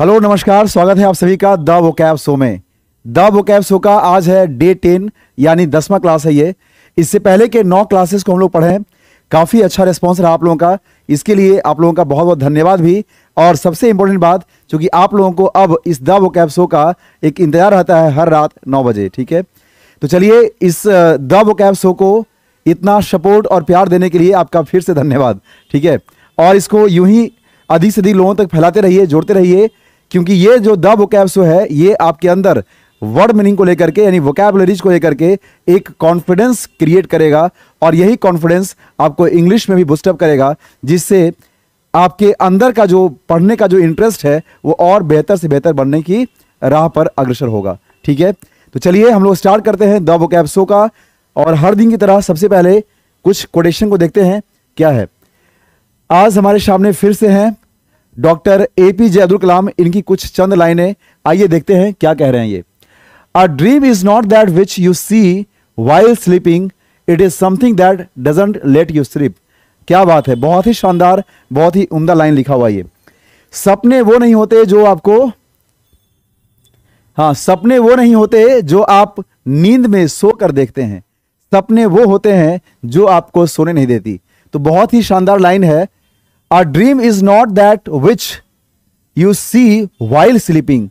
hello नमस्कार स्वागत है आप सभी का द वो कैब शो में द वो कैब शो का आज है डे टेन यानी दसवा क्लास है ये इससे पहले के नौ क्लासेस को हम लोग पढ़े काफ़ी अच्छा रिस्पॉन्स रहा आप लोगों का इसके लिए आप लोगों का बहुत बहुत धन्यवाद भी और सबसे इम्पोर्टेंट बात चूँकि आप लोगों को अब इस द वो कैब शो का एक इंतजार रहता है हर रात नौ बजे ठीक है तो चलिए इस द वो कैब शो को इतना सपोर्ट और प्यार देने के लिए आपका फिर से धन्यवाद ठीक है और इसको यूं ही अधिक से अधिक लोगों तक फैलाते रहिए जोड़ते रहिए क्योंकि ये जो द वोकैब्स है ये आपके अंदर वर्ड मीनिंग को लेकर के यानी वोकेबलरीज को लेकर के एक कॉन्फिडेंस क्रिएट करेगा और यही कॉन्फिडेंस आपको इंग्लिश में भी बुस्टअप करेगा जिससे आपके अंदर का जो पढ़ने का जो इंटरेस्ट है वो और बेहतर से बेहतर बनने की राह पर अग्रसर होगा ठीक है तो चलिए हम लोग स्टार्ट करते हैं द बुक शो का और हर दिन की तरह सबसे पहले कुछ कोटेशन को देखते हैं क्या है आज हमारे सामने फिर से हैं doctor A P J Abdul Kalam इनकी कुछ चंद लाइनें आइए देखते हैं क्या कह रहे हैं ये a dream is not that which you see while sleeping it is something that doesn't let you sleep क्या बात है बहुत ही शानदार बहुत ही उमदा लाइन लिखा हुआ ये सपने वो नहीं होते जो आपको हाँ सपने वो नहीं होते जो आप नींद में सो कर देखते हैं सपने वो होते हैं जो आपको सोने नहीं देती तो बहुत ही शानदार लाइन है a dream is not that which you see while sleeping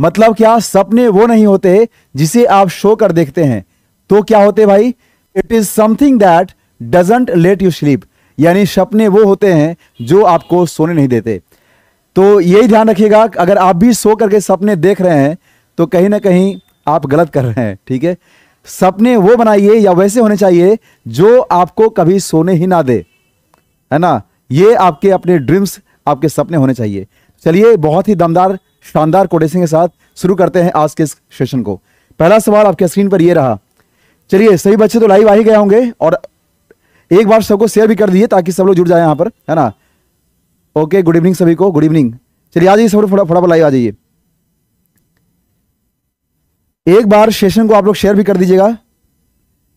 मतलब क्या सपने वो नहीं होते जिसे आप शो कर देखते हैं तो क्या होते भाई it is something that doesn't let you sleep यानी सपने वो होते हैं जो आपको सोने नहीं देते तो यही ध्यान रखिएगा अगर आप भी सो करके सपने देख रहे हैं तो कहीं ना कहीं आप गलत कर रहे हैं ठीक है सपने वो बनाइए या वैसे होने चाहिए जो आपको कभी सोने ही ना दे है ना ये आपके अपने ड्रीम्स आपके सपने होने चाहिए चलिए बहुत ही दमदार शानदार कोटेशन के साथ शुरू करते हैं आज के इस सेशन को पहला सवाल आपके स्क्रीन पर ये रहा चलिए सही बच्चे तो लाइव आ ही गए होंगे और एक बार सबको शेयर भी कर दिए ताकि सब लोग जुड़ जाए यहाँ पर है ना ओके गुड इवनिंग सभी को गुड इवनिंग चलिए आ जाइए सब लोग फटाफट लाइव आ जाइए एक बार सेशन को आप लोग शेयर भी कर दीजिएगा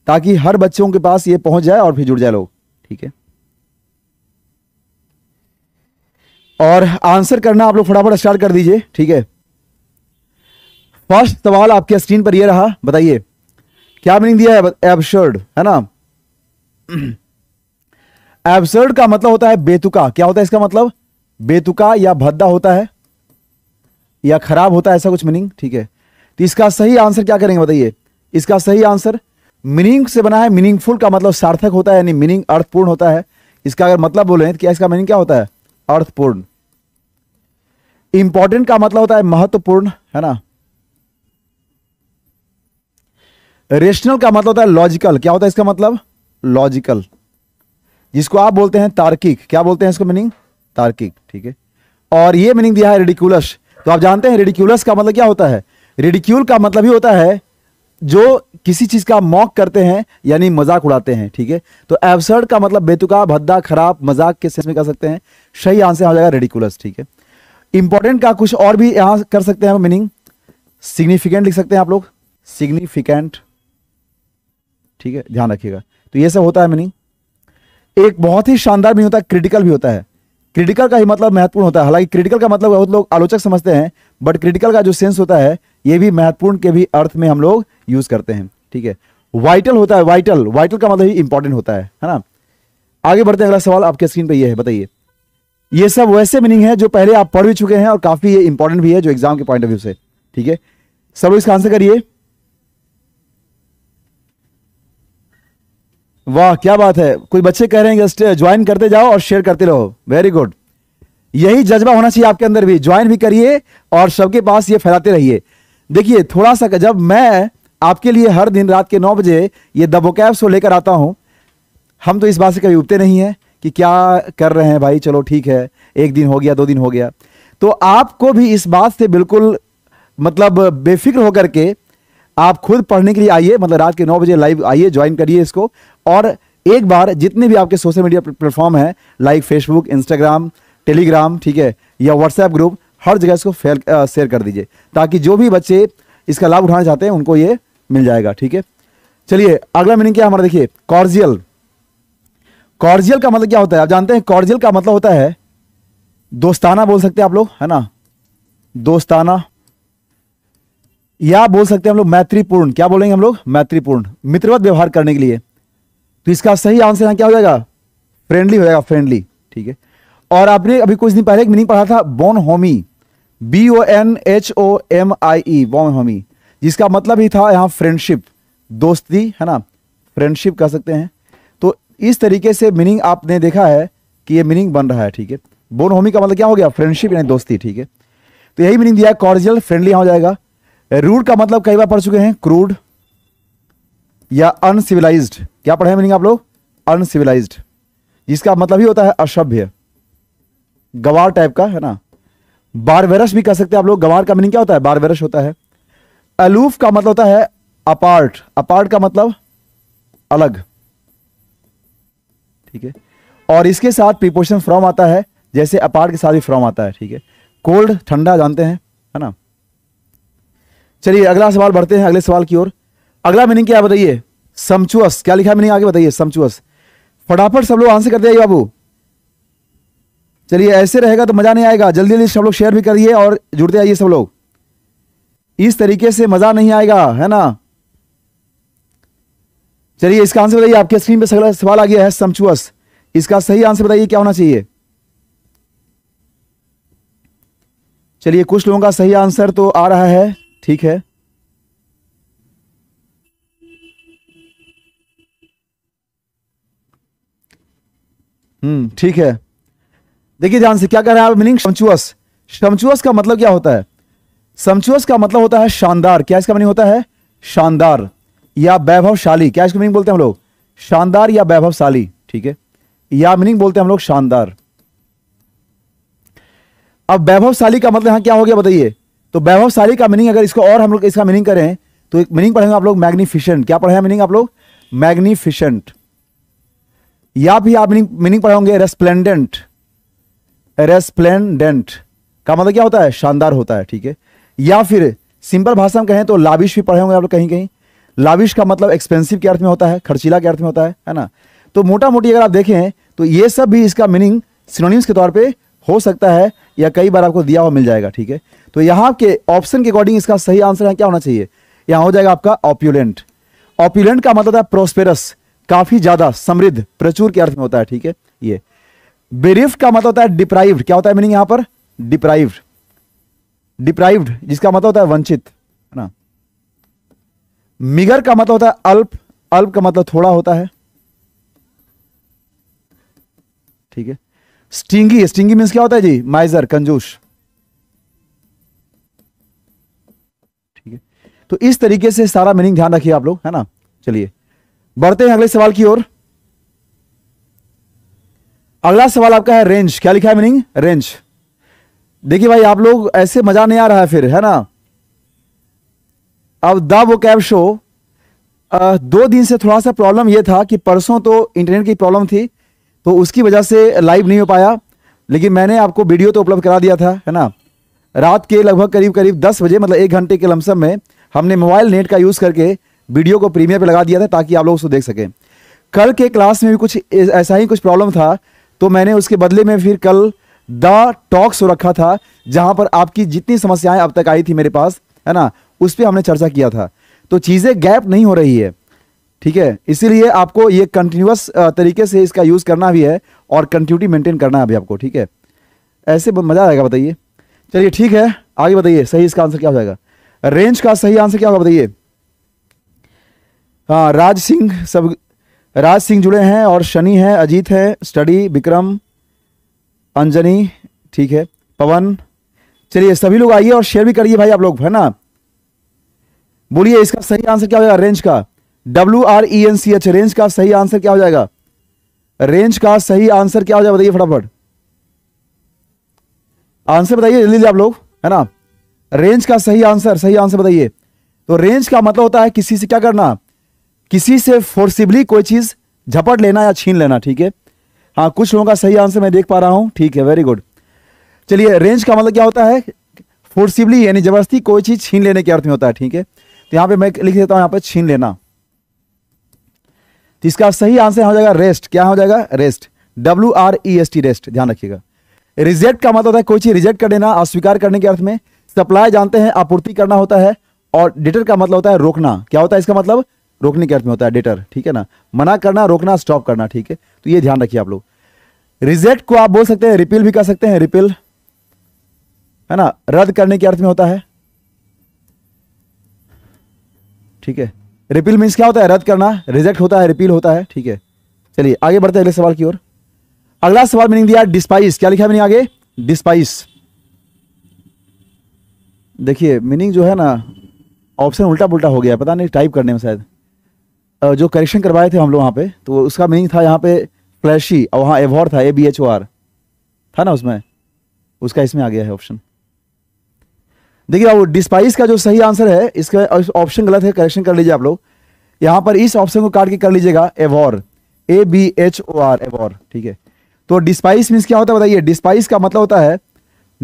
ताकि हर बच्चों के पास ये पहुंच जाए और फिर जुड़ जाए लोग ठीक है और आंसर करना आप लोग फटाफट स्टार्ट कर दीजिए ठीक है फर्स्ट सवाल आपके स्क्रीन पर यह रहा बताइए क्या मीनिंग दिया है एबसर्ड है ना एबसर्ड का मतलब होता है बेतुका क्या होता है इसका मतलब बेतुका या भद्दा होता है या खराब होता है ऐसा कुछ मीनिंग ठीक है तो इसका सही आंसर क्या करेंगे बताइए इसका सही आंसर मीनिंग से बना है मीनिंगफुल का मतलब सार्थक होता है यानी मीनिंग अर्थपूर्ण होता है इसका अगर मतलब बोले तो क्या इसका मीनिंग क्या होता है अर्थपूर्ण इंपॉर्टेंट का मतलब होता है महत्वपूर्ण है ना रेशनल का मतलब होता है लॉजिकल क्या होता है इसका मतलब लॉजिकल जिसको आप बोलते हैं तार्किक क्या बोलते हैं इसको मीनिंग तार्किक ठीक है और ये मीनिंग दिया है रेडिकुलस तो आप जानते हैं रेडिकुलस का मतलब क्या होता है रेडिक्यूल का मतलब ही होता है जो किसी चीज़ का मॉक करते हैं यानी मजाक उड़ाते हैं ठीक है तो एवसर्ड का मतलब बेतुका भद्दा खराब मजाक के सेंस में कर सकते हैं सही आंसर हो जाएगा रेडिकुलस ठीक है इंपॉर्टेंट का कुछ और भी यहां कर सकते हैं मीनिंग सिग्निफिकेंट लिख सकते हैं आप लोग सिग्निफिकेंट ठीक है ध्यान रखिएगा तो ये सब होता है मीनिंग एक बहुत ही शानदार भी होता है क्रिटिकल भी होता है क्रिटिकल का ही मतलब महत्वपूर्ण होता है हालांकि क्रिटिकल का मतलब बहुत लोग आलोचक समझते हैं बट क्रिटिकल का जो सेंस होता है ये भी महत्वपूर्ण के भी अर्थ में हम लोग यूज करते हैं ठीक है वाइटल होता है वाइटल वाइटल का मतलब ही इंपॉर्टेंट होता है है ना आगे बढ़ते हैं अगला सवाल आपके स्क्रीन पे ये है बताइए ये सब वैसे मीनिंग है जो पहले आप पढ़ भी चुके हैं और काफी ये इंपॉर्टेंट भी है जो एग्जाम के पॉइंट ऑफ व्यू से ठीक है सब लोग इसका आंसर करिए वाह क्या बात है कोई बच्चे कह रहे हैं ज्वाइन uh, करते जाओ और शेयर करते रहो वेरी गुड यही जज्बा होना चाहिए आपके अंदर भी ज्वाइन भी करिए और सबके पास ये फैलाते रहिए देखिए थोड़ा सा जब मैं आपके लिए हर दिन रात के नौ बजे ये दबो कैब शो लेकर आता हूँ हम तो इस बात से कभी उबते नहीं हैं कि क्या कर रहे हैं भाई चलो ठीक है एक दिन हो गया दो दिन हो गया तो आपको भी इस बात से बिल्कुल मतलब बेफिक्र होकर के आप खुद पढ़ने के लिए आइए मतलब रात के नौ बजे लाइव आइए ज्वाइन करिए इसको और एक बार जितने भी आपके सोशल मीडिया प्लेटफॉर्म हैं लाइक फेसबुक इंस्टाग्राम टेलीग्राम ठीक है या व्हाट्सएप ग्रुप हर जगह इसको फेल शेयर कर दीजिए ताकि जो भी बच्चे इसका लाभ उठाना चाहते हैं उनको ये मिल जाएगा ठीक है चलिए अगला मीनिंग क्या हमारा देखिए कॉर्जियल कॉर्जियल का मतलब क्या होता है आप जानते हैं कॉर्जियल का मतलब होता है दोस्ताना बोल सकते हैं आप लोग है ना दोस्ताना या बोल सकते हैं हम लोग मैत्रीपूर्ण क्या बोलेंगे हम लोग मैत्रीपूर्ण मित्रवत व्यवहार करने के लिए तो इसका सही आंसर क्या हो जाएगा फ्रेंडली हो जाएगा फ्रेंडली ठीक है और आपने अभी कुछ दिन पहले एक मीनिंग पढ़ा था bonhomie B O N H O M I E bonhomie जिसका मतलब ही था यहाँ फ्रेंडशिप दोस्ती है ना फ्रेंडशिप कह सकते हैं तो इस तरीके से मीनिंग आपने देखा है कि ये मीनिंग बन रहा है ठीक है बोन होमी का मतलब क्या हो गया फ्रेंडशिप यानी दोस्ती ठीक है तो यही मीनिंग दिया है कॉर्जियल फ्रेंडली हो जाएगा रूड का मतलब कई बार पढ़ चुके हैं क्रूड या अनसिविलाइज क्या पढ़े मीनिंग आप लोग अनसिविलाइज जिसका मतलब ही होता है असभ्य गवार टाइप का है ना बारवेरस भी कह सकते हैं आप लोग गवार का मीनिंग क्या होता है बारवेरस होता है अलूफ का मतलब होता है अपार्ट अपार्ट का मतलब अलग ठीक है और इसके साथ प्रिपोर्शन फ्रॉम आता है जैसे अपार्ट के साथ भी फ्रॉम आता है ठीक है कोल्ड ठंडा जानते हैं है ना चलिए अगला सवाल बढ़ते हैं अगले सवाल की ओर अगला मीनिंग क्या बताइए समचुअस क्या लिखा मीनिंग आगे बताइए समचुअस फटाफट सब लोग आंसर कर दिया बाबू चलिए ऐसे रहेगा तो मज़ा नहीं आएगा जल्दी जल्दी सब लोग शेयर भी करिए और जुड़ते आइए सब लोग इस तरीके से मज़ा नहीं आएगा है ना चलिए इसका आंसर बताइए आपके स्क्रीन पे सगला सवाल आ गया है समचुअस इसका सही आंसर बताइए क्या होना चाहिए चलिए कुछ लोगों का सही आंसर तो आ रहा है ठीक है हम्म ठीक है देखिए ध्यान से क्या कह रहा है मीनिंग शमचुअस शमचुअस का मतलब क्या होता है समचुअस का मतलब होता है शानदार क्या इसका मीनिंग होता है शानदार या वैभवशाली क्या इसका मीनिंग बोलते हैं हम लोग शानदार या वैभवशाली ठीक है या मीनिंग बोलते हैं हम लोग शानदार अब वैभवशाली का मतलब यहां क्या हो गया बताइए तो वैभवशाली का मीनिंग अगर इसको और हम लोग इसका मीनिंग करें तो एक मीनिंग पढ़ेंगे आप लोग मैग्निफिशेंट क्या पढ़े मीनिंग आप लोग मैग्निफिशेंट या भी आप मीनिंग पढ़ेंगे रेस्प्लेंडेंट रेस्प्लेंडेंट का मतलब क्या होता है शानदार होता है ठीक है या फिर सिंपल भाषा में कहें तो लाविश भी पढ़े होंगे आप लोग कहीं कहीं लाविश का मतलब एक्सपेंसिव के अर्थ में होता है खर्चीला के अर्थ में होता है है ना तो मोटा मोटी अगर आप देखें तो ये सब भी इसका मीनिंग सिनोनिम्स के तौर पे हो सकता है या कई बार आपको दिया हुआ मिल जाएगा ठीक है तो यहाँ के ऑप्शन के अकॉर्डिंग इसका सही आंसर है क्या होना चाहिए यहाँ हो जाएगा आपका ऑप्यूलेंट ऑप्यूलेंट का मतलब है प्रोस्पेरस काफ़ी ज़्यादा समृद्ध प्रचुर के अर्थ में होता है ठीक है ये बेरिफ का मतलब होता है डिप्राइव्ड क्या होता है मीनिंग यहां पर डिप्राइव्ड डिप्राइव्ड जिसका मतलब होता है वंचित है ना मिगर का मतलब होता है अल्प अल्प का मतलब थोड़ा होता है ठीक है स्टिंगी स्टिंगी मीन्स क्या होता है जी माइजर कंजूस ठीक है तो इस तरीके से सारा मीनिंग ध्यान रखिए आप लोग है ना चलिए बढ़ते हैं अगले सवाल की ओर अगला सवाल आपका है रेंज क्या लिखा है मीनिंग रेंज देखिए भाई आप लोग ऐसे मजा नहीं आ रहा है फिर है ना अब द वो कैब शो दो दिन से थोड़ा सा प्रॉब्लम यह था कि परसों तो इंटरनेट की प्रॉब्लम थी तो उसकी वजह से लाइव नहीं हो पाया लेकिन मैंने आपको वीडियो तो उपलब्ध करा दिया था है ना रात के लगभग करीब करीब दस बजे मतलब एक घंटे के लमसम में हमने मोबाइल नेट का यूज़ करके वीडियो को प्रीमियर पे लगा दिया था ताकि आप लोग उसको देख सकें कल के क्लास में भी कुछ ऐसा ही कुछ प्रॉब्लम था तो मैंने उसके बदले में फिर कल द टॉक्स रखा था जहां पर आपकी जितनी समस्याएं अब तक आई थी मेरे पास है ना उस पर हमने चर्चा किया था तो चीज़ें गैप नहीं हो रही है ठीक है इसीलिए आपको ये कंटिन्यूस तरीके से इसका यूज़ करना भी है और कंटिन्यूटी मेंटेन करना है अभी आपको ठीक है ऐसे मज़ा आएगा बताइए चलिए ठीक है आगे बताइए सही इसका आंसर क्या हो जाएगा रेंज का सही आंसर क्या होगा बताइए हाँ राज सिंह सब राज सिंह जुड़े हैं और शनि है अजीत है स्टडी विक्रम अंजनी ठीक है पवन चलिए सभी लोग आइए और शेयर भी करिए भाई आप लोग है ना बोलिए इसका सही आंसर क्या हो जाएगा रेंज का W R E N C H wrench का सही आंसर क्या हो जाएगा रेंज का सही आंसर क्या हो जाएगा बताइए फटाफट आंसर बताइए जल्दी जल्दी आप लोग है ना रेंज का सही आंसर सही आंसर बताइए तो रेंज का मतलब होता है किसी से क्या करना किसी से फोर्सिबली कोई चीज़ झपट लेना या छीन लेना ठीक है हाँ कुछ लोगों का सही आंसर मैं देख पा रहा हूं ठीक है वेरी गुड चलिए रेंज का मतलब क्या होता है फोर्सिबली यानी जबरदस्ती कोई चीज़ छीन लेने के अर्थ में होता है ठीक है तो यहां पे मैं लिख देता हूं यहां पर छीन लेना तो इसका सही आंसर हो जाएगा रेस्ट क्या हो जाएगा wrest W R E S T wrest ध्यान रखिएगा रिजेक्ट का मतलब होता है कोई चीज़ रिजेक्ट कर देना अस्वीकार करने के अर्थ में सप्लाई जानते हैं आपूर्ति करना होता है और डिटर का मतलब होता है रोकना क्या होता है इसका मतलब रोकने के अर्थ में होता है डेटर ठीक है ना मना करना रोकना स्टॉप करना ठीक है तो ये ध्यान रखिए आप लोग रिजेक्ट को आप बोल सकते हैं रिपील भी कर सकते हैं रिपील है ना रद्द करने के अर्थ में होता है ठीक है रिपील मीन्स क्या होता है रद्द करना रिजेक्ट होता है रिपील होता है ठीक है चलिए आगे बढ़ते हैं अगले सवाल की ओर अगला सवाल मीनिंग दिया डिस्पाइस क्या लिखा मैंने आगे डिस्पाइस देखिए मीनिंग जो है ना ऑप्शन उल्टा पुल्टा हो गया पता नहीं टाइप करने में शायद जो करेक्शन करवाए थे हम लोग वहाँ पे तो उसका मीनिंग था यहाँ पे फ्लैशी और वहाँ एवॉर था A B H O R था ना उसमें उसका इसमें आ गया है ऑप्शन देखिए अब डिस्पाइस का जो सही आंसर है इसका ऑप्शन गलत है करेक्शन कर लीजिए आप लोग यहाँ पर इस ऑप्शन को काट के कर लीजिएगा abhor A B H O R abhor ठीक है तो डिस्पाइस मीन्स क्या होता है बताइए डिस्पाइस का मतलब होता है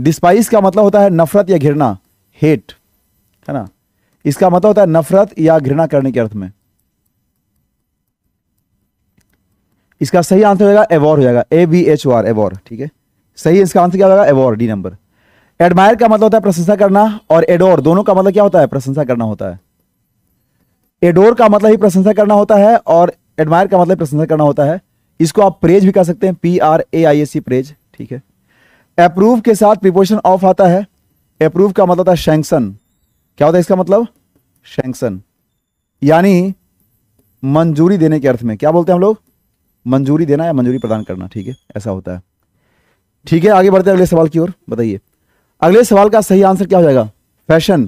डिस्पाइस का मतलब होता है नफरत या घृणा हेट है ना इसका मतलब होता है नफरत या घृणा करने के अर्थ में इसका सही आंसर हो जाएगा एवॉर हो जाएगा A B H O R abhor ठीक है सही इसका आंसर क्या होगा एवॉर डी नंबर एडमायर का मतलब होता है प्रशंसा करना और एडोर दोनों का मतलब क्या होता है प्रशंसा करना होता है एडोर का मतलब ही प्रशंसा करना होता है और एडमायर का मतलब प्रशंसा करना होता है इसको आप प्रेज भी कर सकते हैं P R A I S C praise ठीक है अप्रूव के साथ प्रिपोजिशन ऑफ आता है अप्रूव का मतलब होता है शेंक्शन क्या होता है इसका मतलब शेंक्शन यानी मंजूरी देने के अर्थ में क्या बोलते हैं हम लोग मंजूरी देना या मंजूरी प्रदान करना ठीक है ऐसा होता है ठीक है आगे बढ़ते हैं अगले सवाल की ओर बताइए अगले सवाल का सही आंसर क्या हो जाएगा फैशन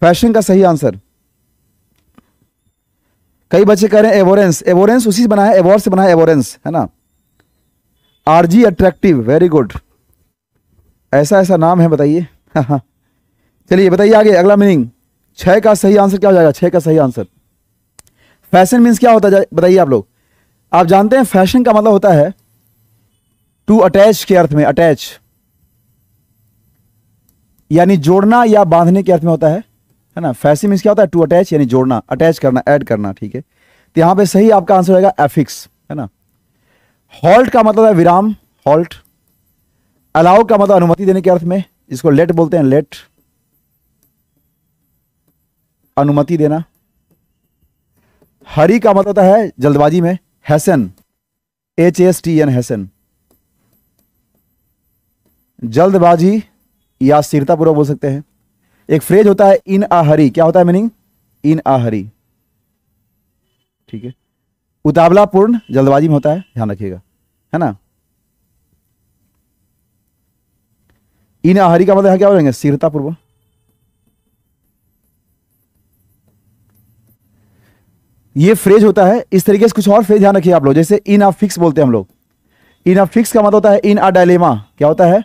फैशन का सही आंसर कई बच्चे कह रहे हैं एवोरेंस एवोरेंस उसी से बनाया एवोर से बनाया एवोरेंस है ना आरजी अट्रैक्टिव वेरी गुड ऐसा ऐसा नाम है बताइए चलिए बताइए आगे अगला मीनिंग छः का सही आंसर क्या हो जाएगा छह का सही आंसर फैशन मीन्स क्या होता है बताइए आप लोग आप जानते हैं फैशन का मतलब होता है टू अटैच के अर्थ में अटैच यानी जोड़ना या बांधने के अर्थ में होता है है ना फैशन मीन क्या होता है टू अटैच यानी जोड़ना अटैच करना ऐड करना ठीक है तो यहां पे सही आपका आंसर होगा एफिक्स है ना हॉल्ट का मतलब है विराम हॉल्ट अलाउ का मतलब अनुमति देने के अर्थ में इसको लेट बोलते हैं लेट अनुमति देना हरी का मतलब होता है जल्दबाजी में hasten H S T N hasten जल्दबाजी या शीरतापूर्वक बोल सकते हैं एक फ्रेज होता है इन आ हरी क्या होता है मीनिंग इन आ हरी ठीक है उतावलापूर्ण जल्दबाजी में होता है ध्यान रखिएगा है ना इन आहरी का मतलब क्या बोलेंगे स्थिरतापूर्वक ये फ्रेज होता है इस तरीके से कुछ और फ्रेज ध्यान रखिए आप लोग जैसे इन आ फिक्स बोलते हैं हम लोग इन आ फिक्स का मतलब होता है इन आ डायलेमा क्या होता है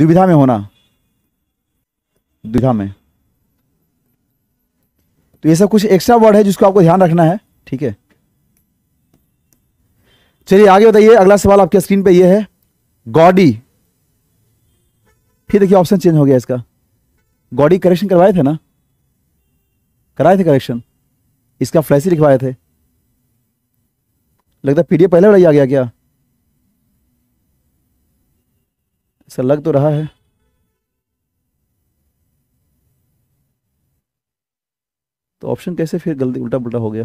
दुविधा में होना दुविधा में तो ये सब कुछ एक्स्ट्रा वर्ड है जिसको आपको ध्यान रखना है ठीक है चलिए आगे बताइए अगला सवाल आपके स्क्रीन पे ये है गॉडी फिर देखिए ऑप्शन चेंज हो गया इसका गॉडी करेक्शन करवाए थे ना कराए थे करेक्शन इसका फ्लैश ही लिखवाए थे लगता है पीडीएफ पहले वाला ही आ गया क्या सर लग तो रहा है तो ऑप्शन कैसे फिर गलती उल्टा पुलटा हो गया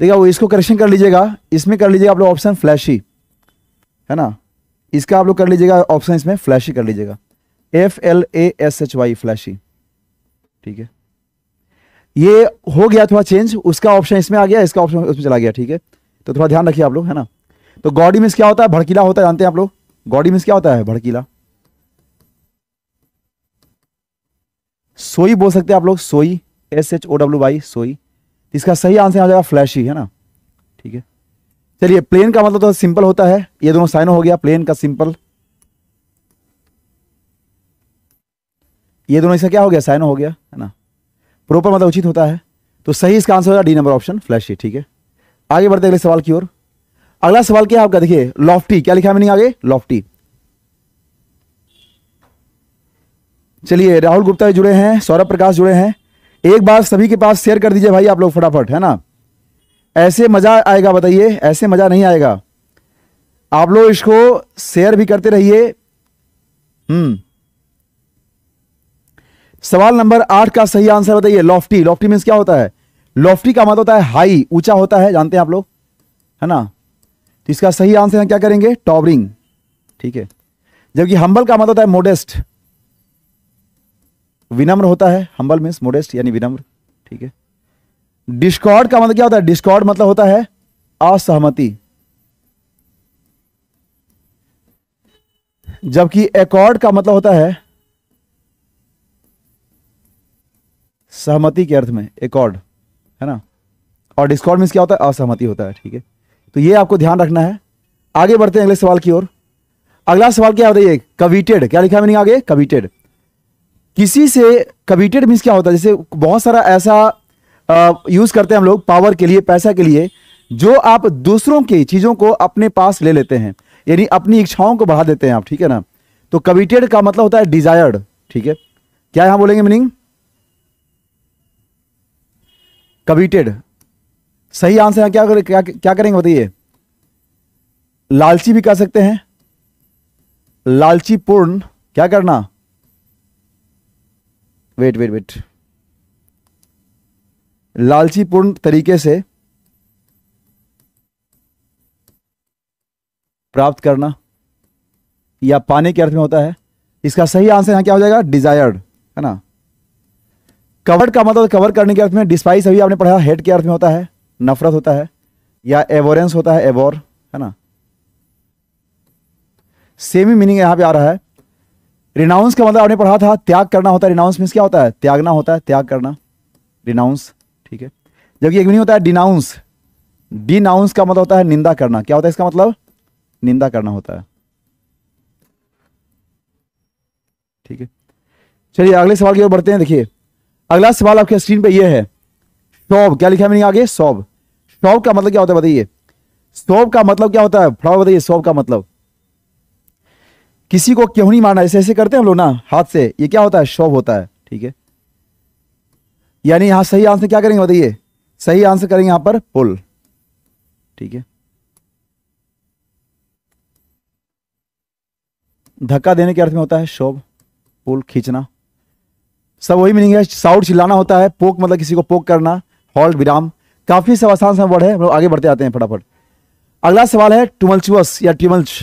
देखिए वो इसको करेक्शन कर लीजिएगा इसमें कर लीजिएगा आप लोग ऑप्शन फ्लैशी है ना इसका आप लोग कर लीजिएगा ऑप्शन इसमें फ्लैशी कर लीजिएगा F L A S H Y flashy ठीक है ये हो गया थोड़ा चेंज उसका ऑप्शन इसमें आ गया इसका ऑप्शन उसमें चला गया ठीक है तो थोड़ा ध्यान रखिए आप लोग है ना तो गॉडी मिस क्या होता है भड़कीला होता है जानते हैं आप लोग गॉडी मिस क्या होता है भड़कीला सोई बोल सकते हैं आप लोग showy S H O W Y showy इसका सही आंसर आ जाएगा फ्लैशी है ना ठीक है चलिए प्लेन का मतलब तो सिंपल होता है ये दोनों साइन हो गया प्लेन का सिंपल ये दोनों इसका क्या हो गया साइन हो गया है ना प्रॉपर मतलब उचित होता है तो सही इसका आंसर होगा डी नंबर ऑप्शन फ्लैश ठीक है आगे बढ़ते अगले सवाल की ओर अगला सवाल क्या है आपका देखिए लॉफ्टी क्या लिखा मैंने आगे लॉफ्टी चलिए राहुल गुप्ता जुड़े हैं सौरभ प्रकाश जुड़े हैं एक बार सभी के पास शेयर कर दीजिए भाई आप लोग फटाफट है ना ऐसे मज़ा आएगा बताइए ऐसे मज़ा नहीं आएगा आप लोग इसको शेयर भी करते रहिए हम्म सवाल नंबर आठ का सही आंसर बताइए लॉफ्टी लॉफ्टी मीन क्या होता है लॉफ्टी का मतलब होता है हाई ऊंचा होता है जानते हैं आप लोग है ना तो इसका सही आंसर क्या करेंगे टॉबरिंग ठीक है जबकि हम्बल का मतलब होता है मोडेस्ट विनम्र होता है हम्बल मीन्स मोडेस्ट यानी विनम्र ठीक है डिस्कॉर्ड का मतलब क्या होता है डिस्कॉर्ड मतलब होता है असहमति जबकि एकॉर्ड का मतलब होता है सहमति के अर्थ में एकॉर्ड है ना और डिस्कॉर्ड मीन्स क्या होता है असहमति होता है ठीक है तो ये आपको ध्यान रखना है आगे बढ़ते हैं अगले सवाल की ओर अगला सवाल क्या होता है ये कविटेड क्या लिखा मैंने आगे कविटेड किसी से कविटेड मीन्स क्या होता है जैसे बहुत सारा ऐसा यूज करते हैं हम लोग पावर के लिए पैसा के लिए जो आप दूसरों की चीजों को अपने पास ले लेते हैं यानी अपनी इच्छाओं को बढ़ा देते हैं आप ठीक है ना तो कविटेड का मतलब होता है डिजायर्ड ठीक है क्या यहां बोलेंगे मीनिंग कविटेड सही आंसर क्या क्या क्या करेंगे बताइए लालची भी कह सकते हैं लालची पूर्ण क्या करना वेट वेट वेट लालची पूर्ण तरीके से प्राप्त करना या पाने के अर्थ में होता है इसका सही आंसर यहां क्या हो जाएगा डिजायर्ड है ना कवर्ड का मतलब कवर करने के अर्थ में डिस्पाइस अभी आपने पढ़ा हेड के अर्थ में होता है नफरत होता है या एवोरेंस होता है एवोर है ना सेम ही मीनिंग यहां पे आ रहा है रिनाउंस का मतलब आपने पढ़ा था त्याग करना होता है रिनाउंस मीन क्या होता है त्यागना होता है त्याग करना रिनाउंस ठीक है जबकि एक मीनिंग होता है डिनाउंस डिनाउंस का मतलब होता है निंदा करना क्या होता है इसका मतलब निंदा करना होता है ठीक है चलिए अगले सवाल की ओर बढ़ते हैं देखिए अगला सवाल आपके स्क्रीन पे ये है शौब क्या लिखा है मैंने आगे सौब शौब का मतलब क्या होता है बताइए सौब का मतलब क्या होता है फटाफट बताइए सौब का मतलब किसी को क्यों नहीं मारना ऐसे ऐसे करते हैं हम लोग ना हाथ से ये क्या होता है शौब होता है ठीक है यानी यहां सही आंसर क्या करेंगे बताइए सही आंसर करेंगे यहां पर पुल ठीक है धक्का देने के अर्थ में होता है शोभ पुल खींचना सब वही मीनिंग है साउट चिल्लाना होता है पोक मतलब किसी को पोक करना हॉल्ट विराम काफ़ी सब आसान सा वर्ड है आगे बढ़ते आते हैं फटाफट अगला सवाल है टुमल्चुअस या ट्यूमल्च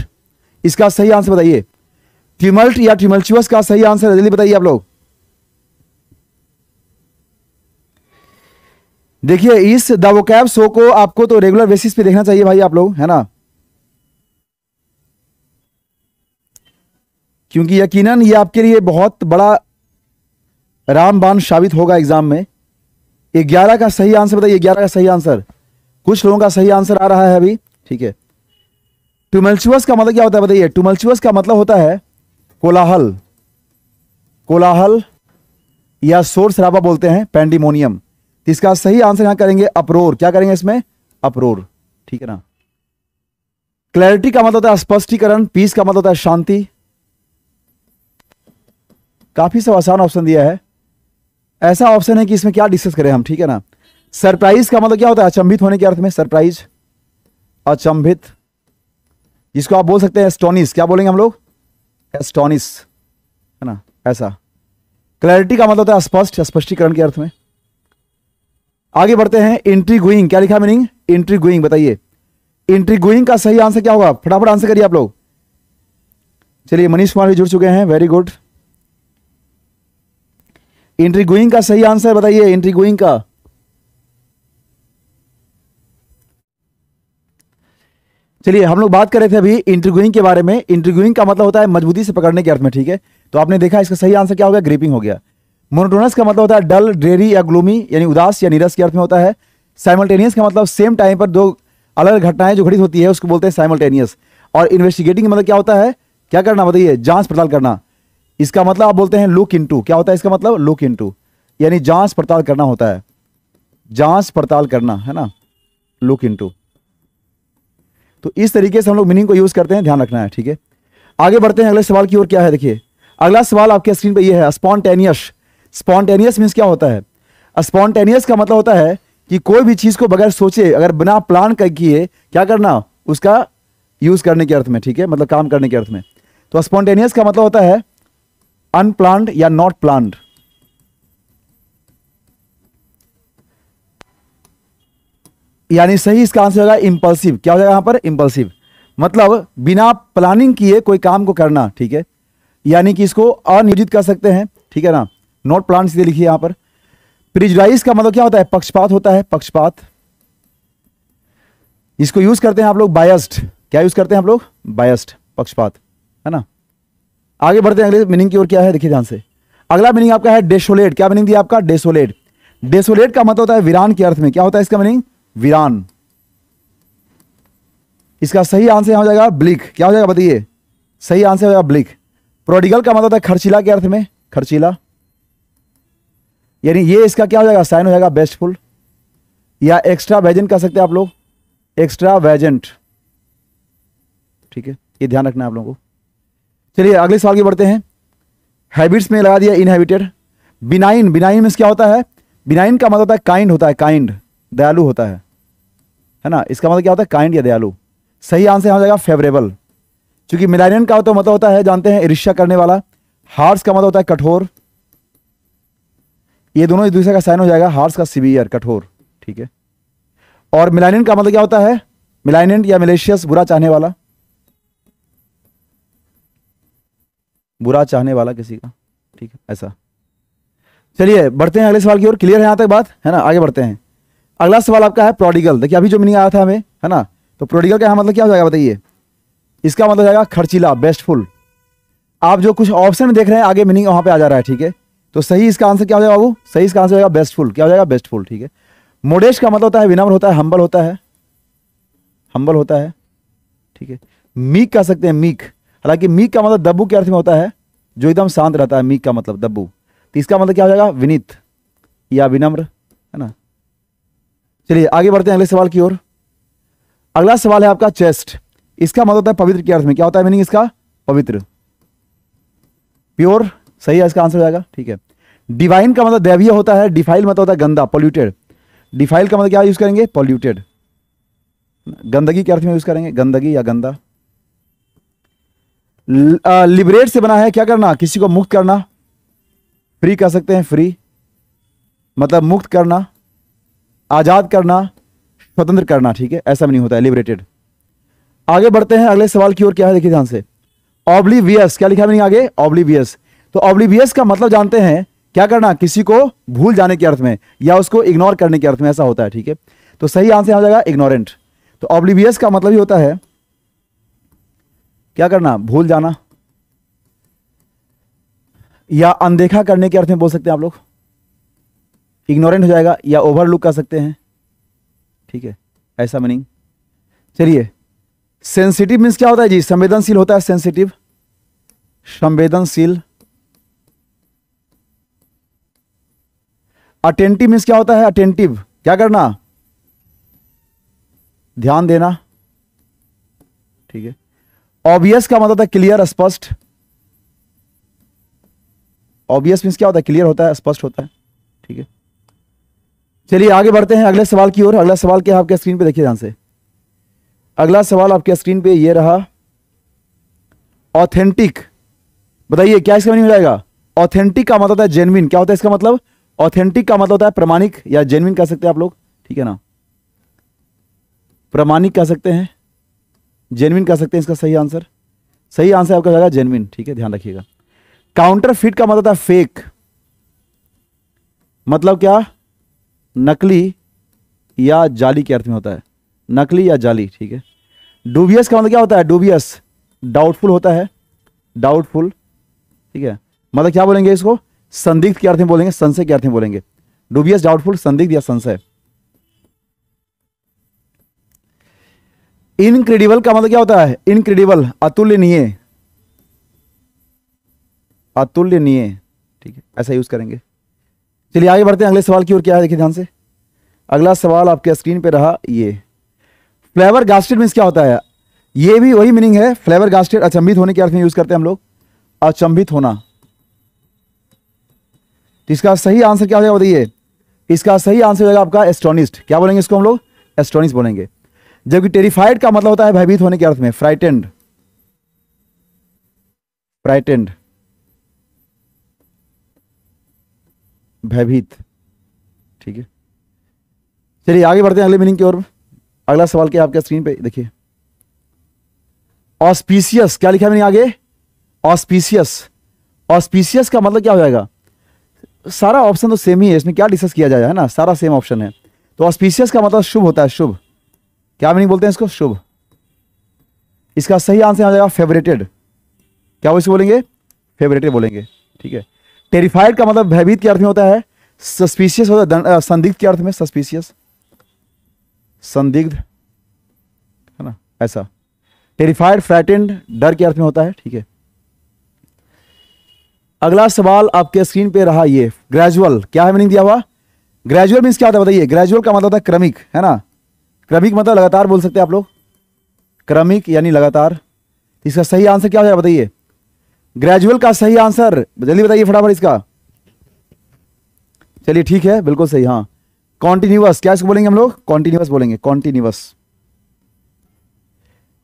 इसका सही आंसर बताइए ट्यूमल्ट या ट्यूमल्चुअस का सही आंसर जल्दी बताइए आप लोग देखिए इस द वोकैब शो को आपको तो रेगुलर बेसिस पे देखना चाहिए भाई आप लोग है ना क्योंकि यकीनन ये आपके लिए बहुत बड़ा रामबान साबित होगा एग्जाम में ग्यारह का सही आंसर बताइए ग्यारह का सही आंसर कुछ लोगों का सही आंसर आ रहा है अभी ठीक है टुमल्चुअस का मतलब क्या होता है बताइए टूमल्चुअस का मतलब होता है कोलाहल कोलाहल या शोर शराबा बोलते हैं पेंडीमोनियम इसका सही आंसर यहां करेंगे अप्रोर क्या करेंगे इसमें अप्रोर ठीक है ना क्लैरिटी का मतलब होता है स्पष्टीकरण पीस का मतलब होता है शांति काफी सब आसान ऑप्शन दिया है ऐसा ऑप्शन है कि इसमें क्या डिस्कस करें हम ठीक है ना सरप्राइज का मतलब क्या होता है अचंभित होने के अर्थ में सरप्राइज अचंभित जिसको आप बोल सकते हैं एस्टोनिस क्या बोलेंगे हम लोग एस्टोनिस है ना ऐसा क्लैरिटी का मतलब होता है स्पष्ट स्पष्टीकरण के अर्थ में आगे बढ़ते हैं इंट्रीगुइंग क्या लिखा मीनिंग इंट्रीगुइंग बताइए इंट्रीगुइंग का सही आंसर क्या होगा फटाफट आंसर करिए आप लोग चलिए मनीष कुमार भी जुड़ चुके हैं वेरी गुड गोइंग का सही आंसर बताइए गोइंग का चलिए हम लोग बात कर रहे थे अभी इंटरव्यूइंग के बारे में इंटरव्यूइंग का मतलब होता है मजबूती से पकड़ने के अर्थ में ठीक है तो आपने देखा इसका सही आंसर क्या हो गया ग्रीपिंग हो गया मोनोटोनस का मतलब होता है डल ड्रेरी या ग्लूमी यानी उदास या नीरस के अर्थ में होता है साइमल्टेनियस का मतलब सेम टाइम पर दो अलग घटनाएं जो घटित होती है उसको बोलते हैं साइमल्टेनियस और इन्वेस्टिगेटिंग मतलब क्या होता है क्या करना बताइए जांच पड़ताल करना इसका मतलब आप बोलते हैं लुक इनटू क्या होता है इसका मतलब लुक इनटू यानी जांच पड़ताल करना होता है जांच पड़ताल करना है ना लुक इनटू तो इस तरीके से हम लोग मीनिंग को यूज करते हैं ध्यान रखना है ठीक है आगे बढ़ते हैं अगले सवाल की ओर क्या है देखिए अगला सवाल आपके स्क्रीन पर यह है स्पॉन्टेनियस स्पॉन्टेनियस मीन क्या होता है स्पॉन्टेनियस का मतलब होता है कि कोई भी चीज़ को बगैर सोचे अगर बिना प्लान कर किए क्या करना उसका यूज करने के अर्थ में ठीक है मतलब काम करने के अर्थ में तो स्पॉन्टेनियस का मतलब होता है अनप्लान्ड या नॉट प्लान्ड यानी सही इसका आंसर होगा इंपल्सिव क्या हो जाएगा यहां पर इंपल्सिव मतलब बिना प्लानिंग किए कोई काम को करना ठीक है यानी कि इसको अनियोजित कर सकते हैं ठीक है ना नॉट प्लान सीधे लिखिए यहां पर प्रिजराइज का मतलब क्या होता है पक्षपात होता है पक्षपात इसको यूज करते हैं आप लोग बायस्ड क्या यूज करते हैं आप लोग बायस्ड पक्षपात है ना आगे बढ़ते हैं अगले मीनिंग की ओर क्या है देखिए ध्यान से अगला मीनिंग आपका है डेसोलेट क्या मीनिंग दिया आपका डेसोलेट डेसोलेट का मतलब होता है वीरान के अर्थ में क्या होता है इसका मीनिंग वीरान इसका सही आंसर हो जाएगा ब्लिक क्या हो जाएगा बताइए सही आंसर हो जाएगा ब्लिक प्रोडिगल का मतलब होता है खर्चीला के अर्थ में खर्चीला यानी ये इसका क्या हो जाएगा साइन हो जाएगा बेस्टफुल या एक्स्ट्रा वेजेंट कह सकते हैं आप लोग एक्स्ट्रा वेजेंट ठीक है ये ध्यान रखना है आप लोगों को चलिए अगले सवाल की बढ़ते हैं हैबिट्स में लगा दिया इनहेबिटेड बिनाइन बिनाइन में क्या होता है बिनाइन का मतलब होता है काइंड होता है काइंड दयालु होता है है ना इसका मतलब क्या होता है काइंड या दयालु सही आंसर हो जाएगा फेवरेबल क्योंकि मिलानियन का तो मतलब होता है जानते हैं ईर्ष्या करने वाला हार्स का मतलब होता है कठोर ये दोनों एक दूसरे का साइन हो जाएगा हार्स का सिवियर कठोर ठीक है और मिलानियन का मतलब क्या होता है मिलानियन या मिलेशियस बुरा चाहने वाला बुरा चाहने वाला किसी का ठीक है ऐसा चलिए बढ़ते हैं अगले सवाल की ओर क्लियर है यहाँ तक बात है ना आगे बढ़ते हैं अगला सवाल आपका है प्रोडिगल देखिए अभी जो मीनिंग आया था हमें है ना तो प्रोडिगल का मतलब क्या हो जाएगा बताइए इसका मतलब जाएगा खर्चीला बेस्टफुल आप जो कुछ ऑप्शन देख रहे हैं आगे मीनिंग वहाँ पे आ जा रहा है ठीक है तो सही इसका आंसर क्या हो जाएगा वो सही इसका आंसर होगा बेस्टफुल क्या हो जाएगा बेस्टफुल ठीक है मोडेश का मतलब होता है विनम्र होता है हम्बल होता है हम्बल होता है ठीक है मीक कह सकते हैं मीक हालांकि मीक का मतलब दब्बू के अर्थ में होता है जो एकदम शांत रहता है मीक का मतलब दब्बू तो इसका मतलब क्या हो जाएगा विनीत या विनम्र है ना चलिए आगे बढ़ते हैं अगले सवाल की ओर अगला सवाल है आपका चेस्ट इसका मतलब होता है पवित्र के अर्थ में क्या होता है मीनिंग इसका पवित्र प्योर सही है इसका आंसर हो जाएगा ठीक है डिवाइन का मतलब दैवीय होता है डिफाइल मतलब होता है गंदा पॉल्यूटेड डिफाइल का मतलब क्या यूज करेंगे पॉल्यूटेड गंदगी के अर्थ में यूज करेंगे गंदगी या गंदा लिबरेट से बना है क्या करना किसी को मुक्त करना फ्री कह सकते हैं फ्री मतलब मुक्त करना आज़ाद करना स्वतंत्र करना ठीक है ऐसा भी नहीं होता है लिबरेटेड आगे बढ़ते हैं अगले सवाल की ओर क्या है देखिए ध्यान से ऑब्लीवियस क्या लिखा मैंने आगे ऑब्लीवियस तो ऑब्लीवियस का मतलब जानते हैं क्या करना किसी को भूल जाने के अर्थ में या उसको इग्नोर करने के अर्थ में ऐसा होता है ठीक है तो सही आंसर आ जाएगा इग्नोरेंट तो ऑब्लीवियस का मतलब ही होता है क्या करना भूल जाना या अनदेखा करने के अर्थ में बोल सकते हैं आप लोग इग्नोरेंट हो जाएगा या ओवरलुक कर सकते हैं ठीक है ऐसा मीनिंग चलिए सेंसिटिव मीन्स क्या होता है जी संवेदनशील होता है सेंसिटिव संवेदनशील अटेंटिव मीन्स क्या होता है अटेंटिव क्या करना ध्यान देना ठीक है ऑब्वियस का मतलब क्लियर स्पष्ट ऑब्वियस मीन क्या होता है क्लियर होता है स्पष्ट होता है ठीक है चलिए आगे बढ़ते हैं अगले सवाल की ओर अगला सवाल क्या है आपके स्क्रीन पे देखिए ध्यान से अगला सवाल आपके स्क्रीन पे ये रहा ऑथेंटिक बताइए क्या इसका मीनिंग हो जाएगा ऑथेंटिक का मतलब है जेनविन क्या होता है इसका मतलब ऑथेंटिक का मतलब होता है प्रमाणिक या जेनविन कह सकते हैं आप लोग ठीक है ना प्रमाणिक कह सकते हैं जेनविन कह सकते हैं इसका सही आंसर सही आंसर आपका जाएगा जेनविन ठीक है ध्यान रखिएगा काउंटर फिट का मतलब था फेक मतलब क्या नकली या जाली के अर्थ में होता है नकली या जाली ठीक है डूबियस का मतलब क्या होता है डूबियस डाउटफुल होता है डाउटफुल ठीक है मतलब क्या बोलेंगे इसको संदिग्ध के अर्थ में बोलेंगे संशय के अर्थ में बोलेंगे डूबियस डाउटफुल संदिग्ध या संशय इनक्रेडिबल का मतलब क्या होता है इनक्रेडिबल अतुल्यनीय अतुल्यनीय ठीक है ऐसा यूज करेंगे चलिए आगे बढ़ते हैं अगले सवाल की ओर क्या है देखिए ध्यान से अगला सवाल आपके स्क्रीन पे रहा ये फ्लेवर गास्टेड मीन्स क्या होता है ये भी वही मीनिंग है फ्लेवर गास्टेड अचंभित होने के अर्थ में यूज करते हैं हम लोग अचंभित होना इसका सही आंसर क्या हो जाएगा बताइए इसका सही आंसर हो जाएगा आपका एस्ट्रॉनिस्ट क्या बोलेंगे इसको हम लोग एस्ट्रोनिस्ट बोलेंगे जबकि टेरिफाइड का मतलब होता है भयभीत होने के अर्थ में फ्राइटेंड फ्राइटेंड भयभीत ठीक है चलिए आगे बढ़ते हैं अगले मीनिंग की ओर अगला सवाल क्या आपके स्क्रीन पे देखिए ऑस्पीसियस क्या लिखा मैंने आगे ऑस्पीसियस ऑस्पीसियस का मतलब क्या हो जाएगा सारा ऑप्शन तो सेम ही है इसमें क्या डिस्कस किया जाए है ना सारा सेम ऑप्शन है तो ऑस्पीसियस का मतलब शुभ होता है शुभ क्या मीनिंग बोलते हैं इसको शुभ इसका सही आंसर आ जाएगा फेवरेटेड क्या वो इसे बोलेंगे फेवरेटेड बोलेंगे ठीक है टेरिफाइड का मतलब भयभीत के अर्थ में होता है सस्पिशियस होता है संदिग्ध के अर्थ में सस्पिशियस संदिग्ध है ना ऐसा टेरिफाइड फ्रैटेंड डर के अर्थ में होता है ठीक है अगला सवाल आपके स्क्रीन पे रहा ये ग्रेजुअल क्या है मीनिंग दिया हुआ ग्रेजुअल मीन क्या होता है बताइए ग्रेजुअल का मतलब होता है क्रमिक है ना क्रमिक मतलब लगातार बोल सकते हैं आप लोग क्रमिक यानी लगातार इसका सही आंसर क्या हो जाएगा बताइए ग्रेजुअल का सही आंसर जल्दी बताइए फटाफट इसका चलिए ठीक है बिल्कुल सही हाँ कॉन्टिन्यूअस क्या इसको बोलेंगे हम लोग कॉन्टिन्यूस बोलेंगे कॉन्टिन्यूअस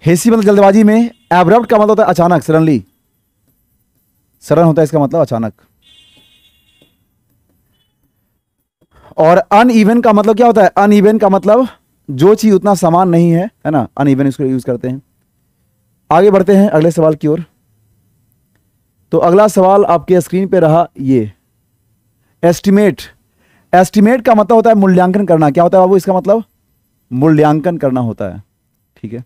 हेसी मतलब जल्दबाजी में एब्रप्ट का मतलब होता है अचानक सडनली सडन होता है इसका मतलब अचानक और अन का मतलब क्या होता है अन का मतलब जो चीज़ उतना समान नहीं है है ना अनइवन इसको यूज़ करते हैं आगे बढ़ते हैं अगले सवाल की ओर तो अगला सवाल आपके स्क्रीन पे रहा ये एस्टिमेट एस्टिमेट का मतलब होता है मूल्यांकन करना क्या होता है बाबू इसका मतलब मूल्यांकन करना होता है ठीक है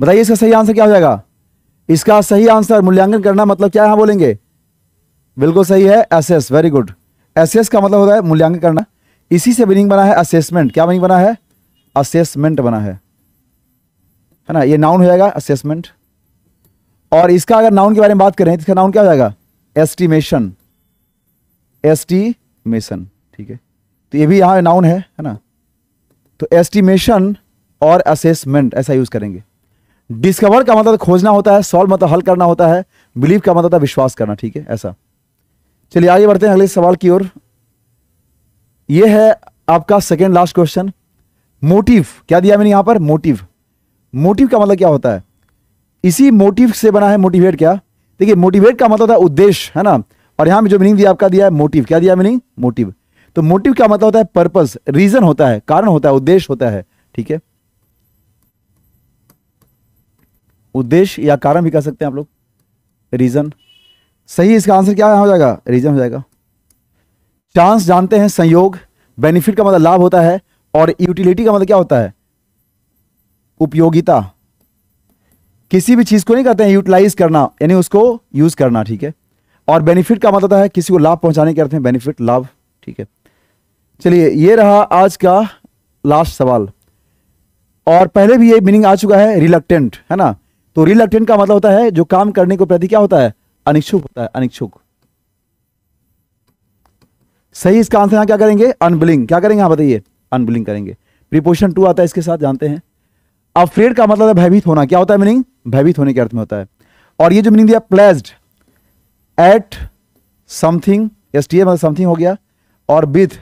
बताइए इसका सही आंसर क्या हो जाएगा इसका सही आंसर मूल्यांकन करना मतलब क्या यहां बोलेंगे बिल्कुल सही है S S very good S S का मतलब होता है मूल्यांकन करना इसी से मीनिंग बना है असेसमेंट क्या मीनिंग बना है असेसमेंट बना है है ना ये नाउन हो जाएगा असेसमेंट और इसका अगर नाउन के बारे में बात करें तो इसका नाउन क्या हो जाएगा एस्टिमेशन एस्टिमेशन ठीक है तो ये भी यहां नाउन है है ना तो एस्टिमेशन और असेसमेंट ऐसा यूज करेंगे डिस्कवर का मतलब खोजना होता है सॉल्व मतलब हल करना होता है बिलीव का मतलब विश्वास करना ठीक है ऐसा चलिए आगे बढ़ते हैं अगले सवाल की ओर ये है आपका सेकेंड लास्ट क्वेश्चन मोटिव क्या दिया मैंने यहां पर मोटिव मोटिव का मतलब क्या होता है इसी मोटिव से बना है मोटिवेट क्या देखिए मोटिवेट का मतलब होता है उद्देश्य है ना और यहां जो मीनिंग दिया आपका दिया है मोटिव क्या दिया मीनिंग मोटिव तो मोटिव क्या मतलब होता है पर्पस रीजन होता है कारण होता है उद्देश्य होता है ठीक है उद्देश्य या कारण भी कह सकते हैं आप लोग रीजन सही इसका आंसर क्या हो जाएगा रीजन हो जाएगा चांस जानते हैं संयोग बेनिफिट का मतलब लाभ होता है और यूटिलिटी का मतलब क्या होता है उपयोगिता किसी भी चीज़ को नहीं कहते हैं यूटिलाइज करना यानी उसको यूज़ करना ठीक है और बेनिफिट का मतलब है किसी को लाभ पहुंचाने के अर्थ हैं बेनिफिट लाभ ठीक है चलिए ये रहा आज का लास्ट सवाल और पहले भी ये मीनिंग आ चुका है रिलक्टेंट है ना तो रिलक्टेंट का मतलब होता है जो काम करने को प्रति क्या होता है अनिच्छुक होता है अनिच्छुक सही इसका आंसर यहाँ क्या करेंगे अनबिलिंग क्या करेंगे यहाँ बताइए अनबिलिंग करेंगे प्रिपोशन टू आता है इसके साथ जानते हैं अफ्रेड का मतलब है भयभीत होना क्या होता है मीनिंग भयभीत होने के अर्थ में होता है और ये जो मीनिंग दिया placed at something S T A मतलब समथिंग हो गया और विथ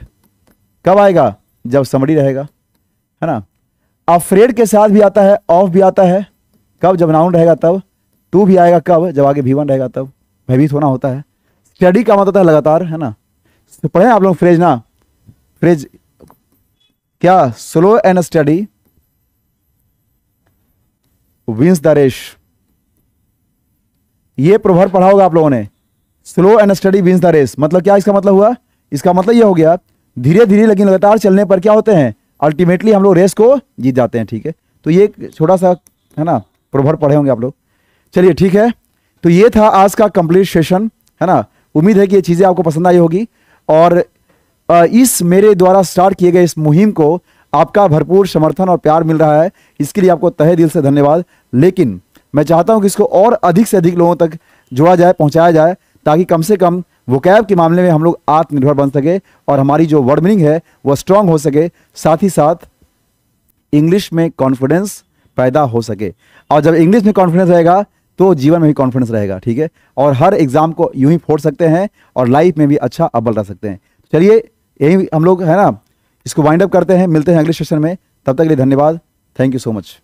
कब आएगा जब समी रहेगा है ना अफ्रेड के साथ भी आता है ऑफ भी आता है कब जब नाउन रहेगा तब टू भी आएगा कब जब आगे भीवन रहेगा तब भयभीत होना होता है स्टडी का मतलब होता है लगातार है ना तो पढ़े आप लोग फ्रेज ना फ्रेज क्या slow and steady wins the race ये प्रभाव पढ़ा होगा आप लोगों ने slow and steady wins the race मतलब क्या इसका मतलब हुआ इसका मतलब ये हो गया धीरे धीरे लेकिन लगातार चलने पर क्या होते हैं अल्टीमेटली हम लोग रेस को जीत जाते हैं ठीक है तो ये छोटा सा है ना प्रभाव पढ़े होंगे आप लोग चलिए ठीक है तो ये था आज का कंप्लीट सेशन है ना उम्मीद है कि ये चीज़ें आपको पसंद आई होगी और इस मेरे द्वारा स्टार्ट किए गए इस मुहिम को आपका भरपूर समर्थन और प्यार मिल रहा है इसके लिए आपको तहे दिल से धन्यवाद लेकिन मैं चाहता हूं कि इसको और अधिक से अधिक लोगों तक जोड़ा जाए पहुंचाया जाए ताकि कम से कम कैब के मामले में हम लोग आत्मनिर्भर बन सके और हमारी जो वर्ड मीनिंग है वह स्ट्रांग हो सके साथ ही साथ इंग्लिश में कॉन्फिडेंस पैदा हो सके और जब इंग्लिश में कॉन्फिडेंस रहेगा तो जीवन में भी कॉन्फिडेंस रहेगा ठीक है और हर एग्जाम को यूं ही फोड़ सकते हैं और लाइफ में भी अच्छा अव्वल रह सकते हैं चलिए यही हम लोग है ना इसको वाइंड अप करते हैं मिलते हैं अगले सेशन में तब तक के लिए धन्यवाद थैंक यू सो मच